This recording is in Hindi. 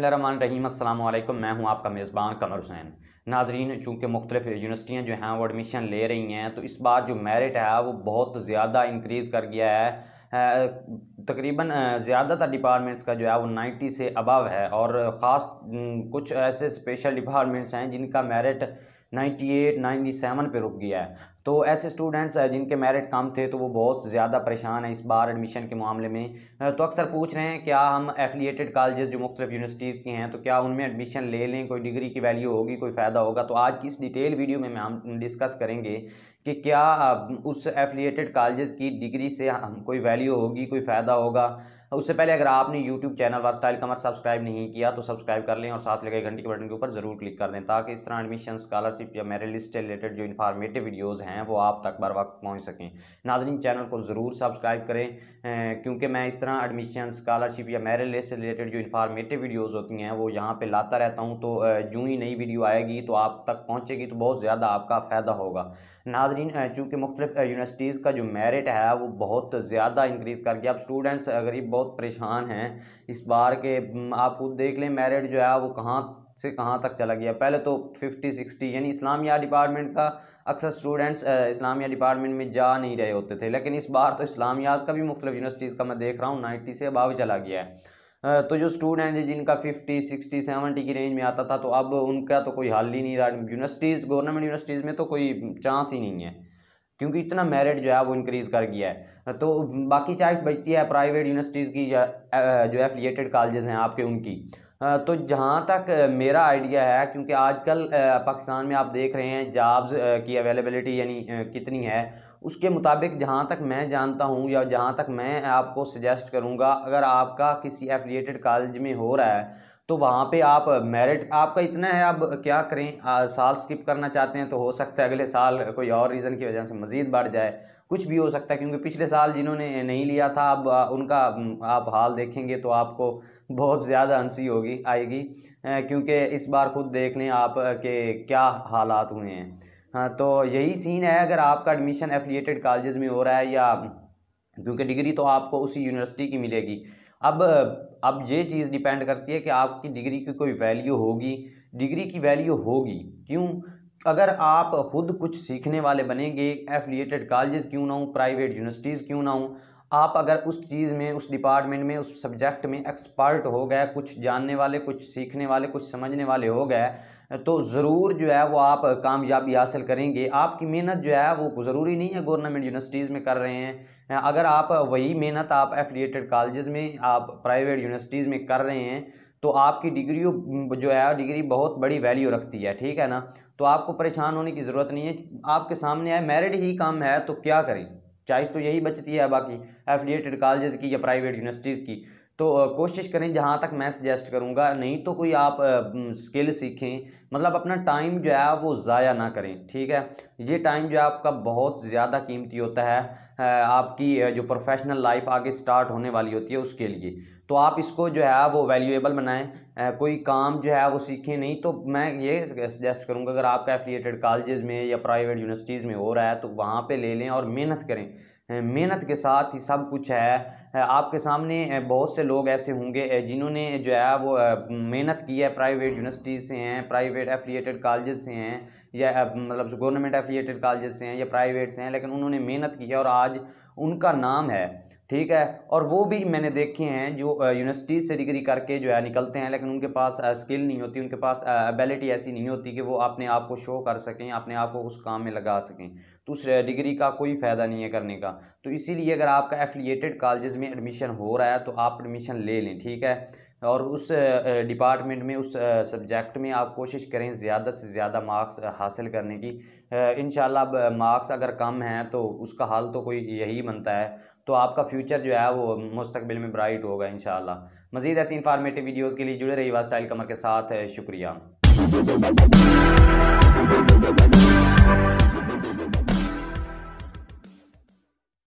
बसमीम अल्लाम मैं हूं आपका मेज़बान कमर हुसैन नाजरीन चूँकि मुख्तलिफ यूनिवर्सिटियाँ जो हैं वो एडमिशन ले रही हैं तो इस बार जो मेरिट है वो बहुत ज़्यादा इंक्रीज़ कर गया है तकरीबन ज़्यादातर डिपार्टमेंट्स का जो है वो 90 से अबव है और ख़ास कुछ ऐसे स्पेशल डिपार्टमेंट्स हैं जिनका मेरिट 98, 97 पे रुक गया है तो ऐसे स्टूडेंट्स जिनके मेरिट कम थे तो वो बहुत ज़्यादा परेशान हैं इस बार एडमिशन के मामले में तो अक्सर पूछ रहे हैं क्या हम एफिलिएटेड कॉलेजेस जो मुख्तलिफ यूनिवर्सिटीज़ के हैं तो क्या उनमें एडमिशन ले लें कोई डिग्री की वैल्यू होगी कोई फ़ायदा होगा तो आज की इस डिटेल वीडियो में हम डिस्कस करेंगे कि क्या उस एफिलिएटेड कॉलेज की डिग्री से कोई वैल्यू होगी कोई फ़ायदा होगा उससे पहले अगर आपने यूट्यूब चैनल व स्टाइल कमर सब्सक्राइब नहीं किया तो सब्सक्राइब कर लें और साथ लगे घंटे के बटन के ऊपर ज़रूर क्लिक कर दें ताकि इस तरह एडमिशन स्कॉलरशिप या मेरे लिस्ट से रिलेटेड जो इन्फॉर्मेटिव वीडियोज़ हैं वो आप तक बर वक्त पहुँच सकें नाजरीन चैनल को ज़रूर सब्सक्राइब करें क्योंकि मैं इस तरह एडमिशन स्कॉलरशिप या मेरे लिस्ट से रिलेटेड जो इन्फॉर्मेटिव वीडियोज़ होती हैं वो यहाँ पर लाता रहता हूँ तो जूँ ही नई वीडियो आएगी तो आप तक पहुँचेगी तो बहुत ज़्यादा आपका फ़ायदा होगा नाजरीन चूँकि मुख्तलिफ यूनिवर्सिटीज़ का जो मेरिट है वो बहुत ज़्यादा इंक्रीज़ कर गया अब स्टूडेंट्स गरीब बहुत परेशान हैं इस बार के आप खुद देख लें मेरिट जो है वो कहाँ से कहाँ तक चला गया पहले तो फिफ्टी सिक्सटी यानी इस्लामिया डिपार्टमेंट का अक्सर स्टूडेंट्स इस्लामिया डिपार्टमेंट में जा नहीं रहे होते थे लेकिन इस बार तो इस्लामिया का भी मुख्तलिफ यूनिवर्सिटीज़ का मैं देख रहा हूँ नाइन्टी से अबाव चला गया है तो जो स्टूडेंट हैं जिनका फिफ्टी सिक्सटी सेवेंटी की रेंज में आता था तो अब उनका तो कोई हल ही नहीं रहा यूनिवर्सिटीज़ गवर्नमेंट यूनिवर्सिटीज़ में तो कोई चांस ही नहीं है क्योंकि इतना मेरिट जो है वो इंक्रीज़ कर गया है तो बाकी चाइस बचती है प्राइवेट यूनिवर्सिटीज़ की जो एफिलिएटेड कॉलेजेस हैं आपके उनकी तो जहाँ तक मेरा आइडिया है क्योंकि आजकल पाकिस्तान में आप देख रहे हैं जॉब्स की अवेलेबिलिटी यानी कितनी है उसके मुताबिक जहाँ तक मैं जानता हूँ या जहाँ तक मैं आपको सजेस्ट करूँगा अगर आपका किसी एफिलेटेड कॉलेज में हो रहा है तो वहाँ पे आप मेरिट आपका इतना है आप क्या करें आ, साल स्किप करना चाहते हैं तो हो सकता है अगले साल कोई और रीज़न की वजह से मज़ीद बढ़ जाए कुछ भी हो सकता है क्योंकि पिछले साल जिन्होंने नहीं लिया था अब उनका आप हाल देखेंगे तो आपको बहुत ज़्यादा हंसी होगी आएगी क्योंकि इस बार खुद देख लें आप के क्या हालात हुए हैं हाँ तो यही सीन है अगर आपका एडमिशन एफिलिएटेड कॉलेजेस में हो रहा है या क्योंकि डिग्री तो आपको उसी यूनिवर्सिटी की मिलेगी अब अब ये चीज़ डिपेंड करती है कि आपकी डिग्री की कोई वैल्यू होगी डिग्री की वैल्यू होगी क्यों अगर आप ख़ुद कुछ सीखने वाले बनेंगे एफिलिएटेड कॉलेजेस क्यों ना हो प्राइवेट यूनिवर्सिटीज़ क्यों ना हो आप अगर उस चीज़ में उस डिपार्टमेंट में उस सब्जेक्ट में एक्सपर्ट हो गए कुछ जानने वाले कुछ सीखने वाले कुछ समझने वाले हो गए तो ज़रूर जो है वो आप कामयाबी हासिल करेंगे आपकी मेहनत जो है वो ज़रूरी नहीं है गवर्नमेंट यूनिवर्सिटीज़ में कर रहे हैं अगर आप वही मेहनत आप एफिलिएटेड कॉलेज़ में आप प्राइवेट यूनिवर्सिटीज़ में कर रहे हैं तो आपकी डिग्री जो है डिग्री बहुत बड़ी वैल्यू रखती है ठीक है ना तो आपको परेशान होने की ज़रूरत नहीं है आपके सामने आए मेरिट ही कम है तो क्या करें चॉइस तो यही बचती है बाकी एफिलिएटेड कॉलेजेस की या प्राइवेट यूनिवर्सिटीज़ की तो कोशिश करें जहाँ तक मैं सजेस्ट करूँगा नहीं तो कोई आप स्किल सीखें मतलब अपना टाइम जो है वो ज़ाया ना करें ठीक है ये टाइम जो है आपका बहुत ज़्यादा कीमती होता है आपकी जो प्रोफेशनल लाइफ आगे स्टार्ट होने वाली होती है उसके लिए तो आप इसको जो है वो वैल्यूएबल बनाएं कोई काम जो है वो सीखें नहीं तो मैं ये सजेस्ट करूँगा अगर आपका एफिलिएटेड कॉलेजेस में या प्राइवेट यूनिवर्सिटीज़ में हो रहा है तो वहाँ पर ले लें और मेहनत करें मेहनत के साथ ही सब कुछ है आपके सामने बहुत से लोग ऐसे होंगे जिन्होंने जो है वो मेहनत की है प्राइवेट यूनिवर्सिटीज़ से हैं प्राइवेट एफिलिएटेड कॉलेजेस से हैं या मतलब गवर्नमेंट एफिलिएटेड कॉलेजेस से हैं या प्राइवेट से हैं लेकिन उन्होंने मेहनत की है और आज उनका नाम है ठीक है और वो भी मैंने देखे हैं जो यूनिवर्सिटी से डिग्री करके जो है निकलते हैं लेकिन उनके पास स्किल नहीं होती उनके पास एबिलिटी ऐसी नहीं होती कि वो अपने आप को शो कर सकें अपने आप को उस काम में लगा सकें तो उस डिग्री का कोई फ़ायदा नहीं है करने का तो इसीलिए अगर आपका एफिलिएटेड कॉलेज में एडमिशन हो रहा है तो आप एडमिशन ले लें ठीक है और उस डिपार्टमेंट में उस सब्जेक्ट में आप कोशिश करें ज़्यादा से ज़्यादा मार्क्स हासिल करने की इन मार्क्स अगर कम हैं तो उसका हाल तो कोई यही बनता है तो आपका फ्यूचर जो है वो मुस्तबिल में ब्राइट होगा इन मज़ीद ऐसी इन्फॉर्मेटिव वीडियोज़ के लिए जुड़े रही वास्टाइल स्टाइल कमर के साथ शुक्रिया